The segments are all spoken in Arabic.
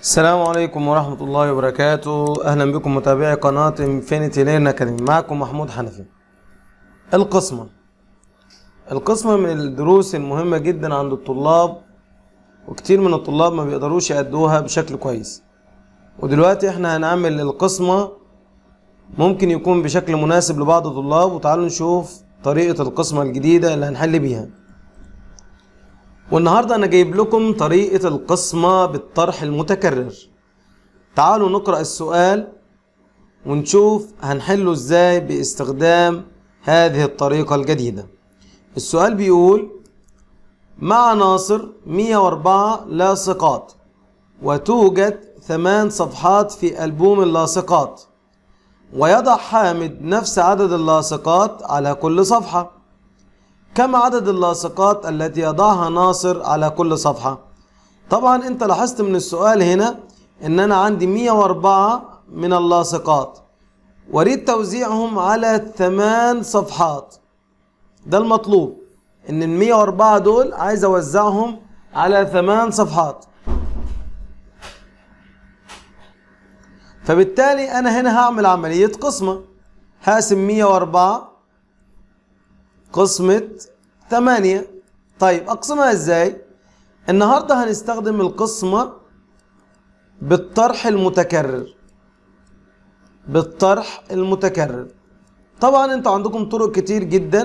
السلام عليكم ورحمة الله وبركاته أهلا بكم متابعي قناة انفينيتي لين أكاديمي معكم محمود حنفي القسمة القسمة من الدروس المهمة جدا عند الطلاب وكتير من الطلاب ما بيقدروش يأدوها بشكل كويس ودلوقتي احنا هنعمل القسمة ممكن يكون بشكل مناسب لبعض الطلاب وتعالوا نشوف طريقة القسمة الجديدة اللي هنحل بيها والنهاردة أنا جايب لكم طريقة القسمة بالطرح المتكرر تعالوا نقرأ السؤال ونشوف هنحله ازاي باستخدام هذه الطريقة الجديدة السؤال بيقول مع ناصر 104 لاصقات وتوجد ثمان صفحات في ألبوم اللاصقات ويضع حامد نفس عدد اللاصقات على كل صفحة كم عدد اللاصقات التي يضعها ناصر على كل صفحة طبعا انت لاحظت من السؤال هنا ان انا عندي 104 من اللاصقات واريد توزيعهم على ثمان صفحات ده المطلوب ان ال 104 دول عايز اوزعهم على ثمان صفحات فبالتالي انا هنا هعمل عملية قسمة هقسم 104 قسمة 8 طيب أقسمها إزاي؟ النهاردة هنستخدم القسمة بالطرح المتكرر بالطرح المتكرر طبعا انتوا عندكم طرق كتير جدا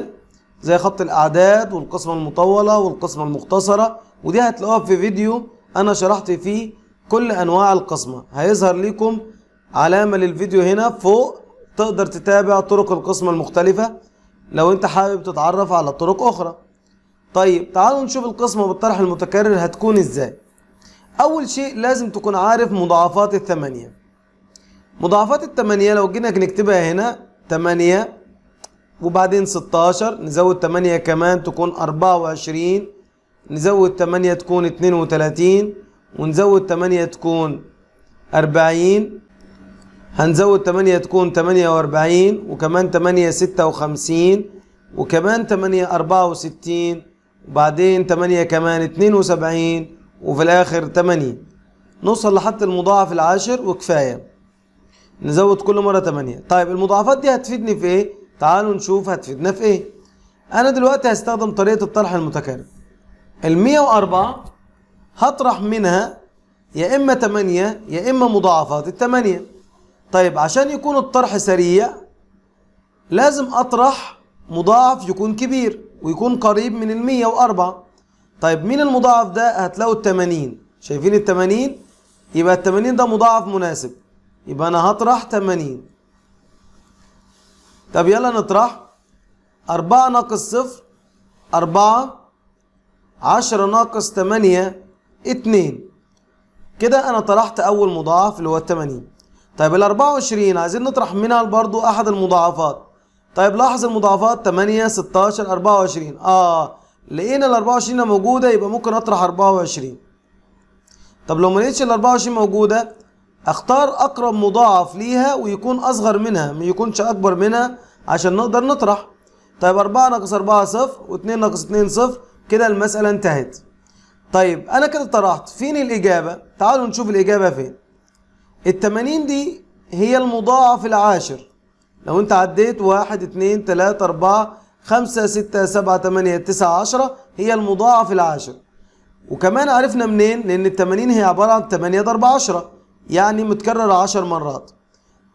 زي خط الأعداد والقسمة المطولة والقسمة المختصرة ودي هتلاقوها في فيديو أنا شرحت فيه كل أنواع القسمة هيظهر لكم علامة للفيديو هنا فوق تقدر تتابع طرق القسمة المختلفة لو انت حابب تتعرف على طرق اخرى طيب تعالوا نشوف القسمة بالطرح المتكرر هتكون ازاي اول شيء لازم تكون عارف مضاعفات الثمانية مضاعفات الثمانية لو جينا نكتبها هنا ثمانية وبعدين ستاشر نزود ثمانية كمان تكون اربعة وعشرين نزود ثمانية تكون اتنين وتلاتين ونزود ثمانية تكون اربعين هنزود 8 تكون 48 وكمان 8 56 وكمان 8 64 وبعدين 8 كمان 72 وفي الآخر 8 نوصل لحتى المضاعف العاشر وكفاية نزود كل مرة 8 طيب المضاعفات دي هتفيدني في إيه؟ تعالوا نشوف هتفيدنا في إيه أنا دلوقتي هستخدم طريقة الطرح المتكرر ال 104 هطرح منها يا إما 8 يا إما مضاعفات ال 8 طيب عشان يكون الطرح سريع لازم اطرح مضاعف يكون كبير ويكون قريب من المية واربعة طيب مين المضاعف ده هتلاقوا التمانين شايفين التمانين يبقى التمانين ده مضاعف مناسب يبقى انا هطرح تمانين طب يلا نطرح اربعة ناقص صفر اربعة عشرة ناقص تمانية اتنين كده انا طرحت اول مضاعف اللي هو التمانين طيب ال 24 عايزين نطرح منها برضو احد المضاعفات طيب لاحظ المضاعفات 8 16 24 اه لقينا ال 24 موجوده يبقى ممكن اطرح 24 طب لو ما لقيتش ال 24 موجوده اختار اقرب مضاعف ليها ويكون اصغر منها ما يكونش اكبر منها عشان نقدر نطرح طيب 4 ناقص 4 صفر و2 ناقص 2 صفر كده المساله انتهت طيب انا كده طرحت فين الاجابه تعالوا نشوف الاجابه فين ال 80 دي هي المضاعف العاشر لو انت عديت 1 2 3 4 5 6 7 8 9 10 هي المضاعف العاشر وكمان عرفنا منين لان ال 80 هي عباره عن 8 ضرب 10 يعني متكرر 10 مرات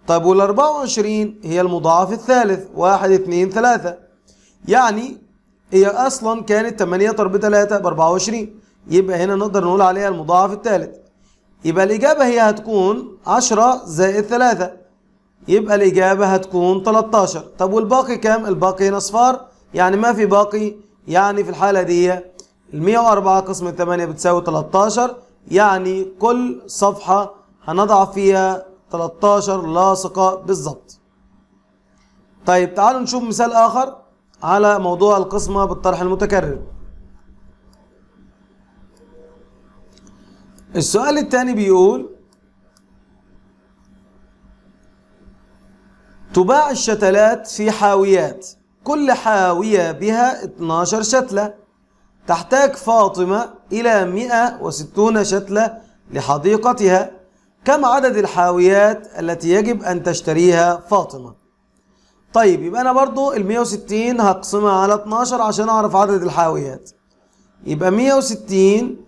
طيب وال 24 هي المضاعف الثالث 1 2 3 يعني هي اصلا كانت 8 ضرب 3 ب 24 يبقى هنا نقدر نقول عليها المضاعف الثالث يبقى الإجابة هي هتكون عشرة زائد ثلاثة يبقى الإجابة هتكون 13 طب والباقي كام؟ الباقي هنا أصفار يعني ما في باقي يعني في الحالة دي المية وأربعة قسم الثمانية بتساوي 13 يعني كل صفحة هنضع فيها 13 لاصقة بالظبط طيب تعالوا نشوف مثال آخر على موضوع القسمة بالطرح المتكرر السؤال الثاني بيقول تباع الشتلات في حاويات كل حاوية بها 12 شتلة تحتاج فاطمة إلى 160 شتلة لحديقتها كم عدد الحاويات التي يجب أن تشتريها فاطمة طيب يبقى أنا برضو ال 160 هقسمها على 12 عشان أعرف عدد الحاويات يبقى 160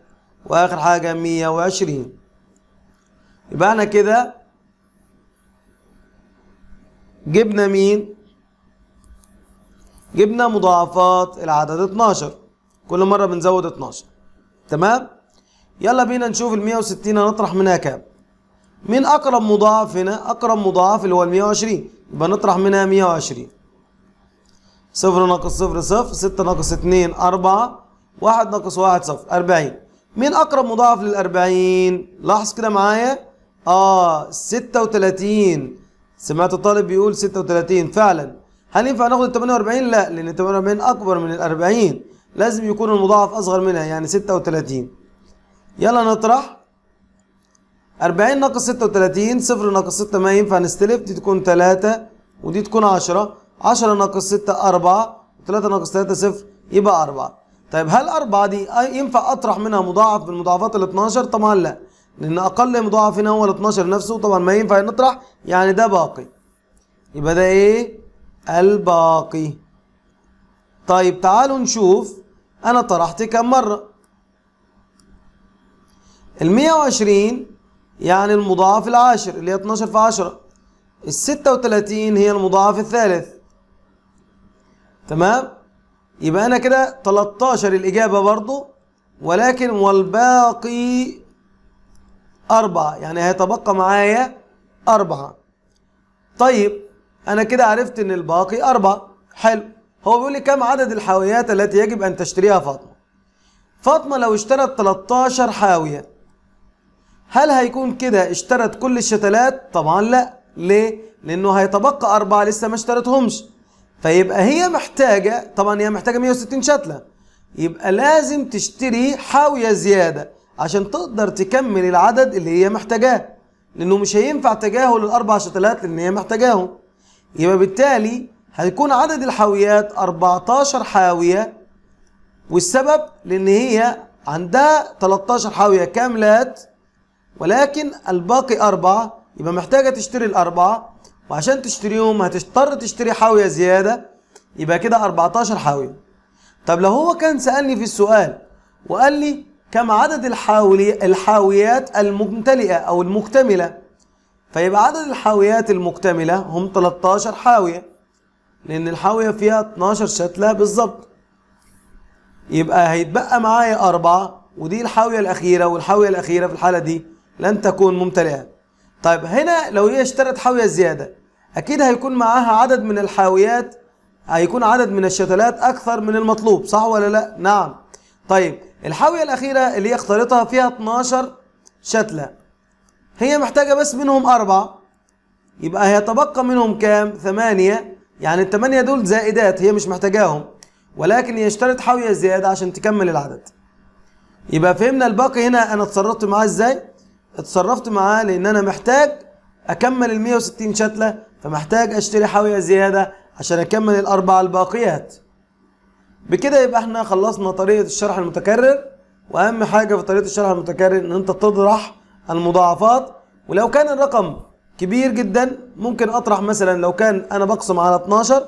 واخر حاجه 120 يبقى احنا كده جبنا مين جبنا مضاعفات العدد 12 كل مره بنزود 12 تمام يلا بينا نشوف ال 160 هنطرح منها كام مين اقرب مضاعف هنا اقرب مضاعف اللي هو ال 120 يبقى نطرح منها 120 صفر ناقص صفر صفر ستة ناقص اتنين أربعة واحد ناقص واحد صفر أربعين مين أقرب مضاعف للأربعين؟ لاحظ كده معايا آه ستة وتلاتين سمعت الطالب بيقول ستة وتلاتين فعلا هل ينفع ناخد ال 48 لا لأن ال 48 أكبر من ال 40 لازم يكون المضاعف أصغر منها يعني 36 يلا نطرح 40 ناقص 36 صفر ناقص 6 ما ينفع نستلف دي تكون 3 ودي تكون 10 10 ناقص 6 4 3 ناقص 3 صفر يبقى 4 طيب هل أربعة دي ينفع أطرح منها مضاعف من مضاعفات ال 12 طبعا لا لأن أقل مضاعف هنا هو ال 12 نفسه طبعا ما ينفع نطرح يعني ده باقي يبقى ده إيه الباقي طيب تعالوا نشوف أنا طرحت كم مرة ال 120 يعني المضاعف العاشر اللي هي 12 في 10 ال 36 هي المضاعف الثالث تمام يبقى انا كده 13 الإجابة برضو ولكن والباقي أربعة يعني هيتبقى معايا أربعة طيب أنا كده عرفت إن الباقي أربعة حلو هو بيقول لي كم عدد الحاويات التي يجب أن تشتريها فاطمة فاطمة لو اشترت 13 حاوية هل هيكون كده اشترت كل الشتلات؟ طبعا لا ليه؟ لأنه هيتبقى أربعة لسه ما اشترتهمش فيبقى هي محتاجة طبعا هي محتاجة 160 شتلة يبقى لازم تشتري حاوية زيادة عشان تقدر تكمل العدد اللي هي محتاجاه لأنه مش هينفع تجاهل الأربع شتلات لأن هي محتاجاهم يبقى بالتالي هيكون عدد الحاويات 14 حاوية والسبب لأن هي عندها 13 حاوية كاملات ولكن الباقي أربعة يبقى محتاجة تشتري الأربعة وعشان تشتريهم هتضطر تشتري حاوية زيادة يبقى كده 14 حاوية طب لو هو كان سألني في السؤال وقال لي كم عدد الحاوي الحاويات الممتلئة أو المكتملة فيبقى عدد الحاويات المكتملة هم 13 حاوية لأن الحاوية فيها 12 شتلة بالظبط يبقى هيتبقى معايا أربعة ودي الحاوية الأخيرة والحاوية الأخيرة في الحالة دي لن تكون ممتلئة طيب هنا لو هي اشترت حاوية زيادة أكيد هيكون معاها عدد من الحاويات هيكون عدد من الشتلات أكثر من المطلوب صح ولا لا؟ نعم طيب الحاوية الأخيرة اللي هي اختارتها فيها 12 شتلة هي محتاجة بس منهم أربعة يبقى هيتبقى منهم كام؟ ثمانية يعني الثمانية دول زائدات هي مش محتاجاهم ولكن هي اشترت حاوية زيادة عشان تكمل العدد يبقى فهمنا الباقي هنا أنا اتصرفت معاه إزاي؟ اتصرفت معاه لان انا محتاج اكمل ال 160 شتله فمحتاج اشتري حاويه زياده عشان اكمل الاربعه الباقيات بكده يبقى احنا خلصنا طريقه الشرح المتكرر واهم حاجه في طريقه الشرح المتكرر ان انت تطرح المضاعفات ولو كان الرقم كبير جدا ممكن اطرح مثلا لو كان انا بقسم على 12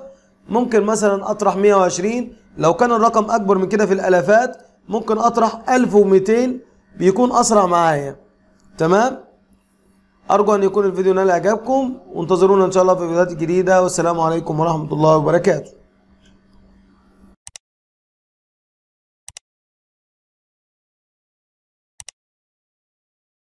ممكن مثلا اطرح 120 لو كان الرقم اكبر من كده في الالافات ممكن اطرح 1200 بيكون اسرع معايا تمام أرجو أن يكون الفيديو نال إعجابكم وانتظرونا إن شاء الله في فيديوهات جديده والسلام عليكم ورحمة الله وبركاته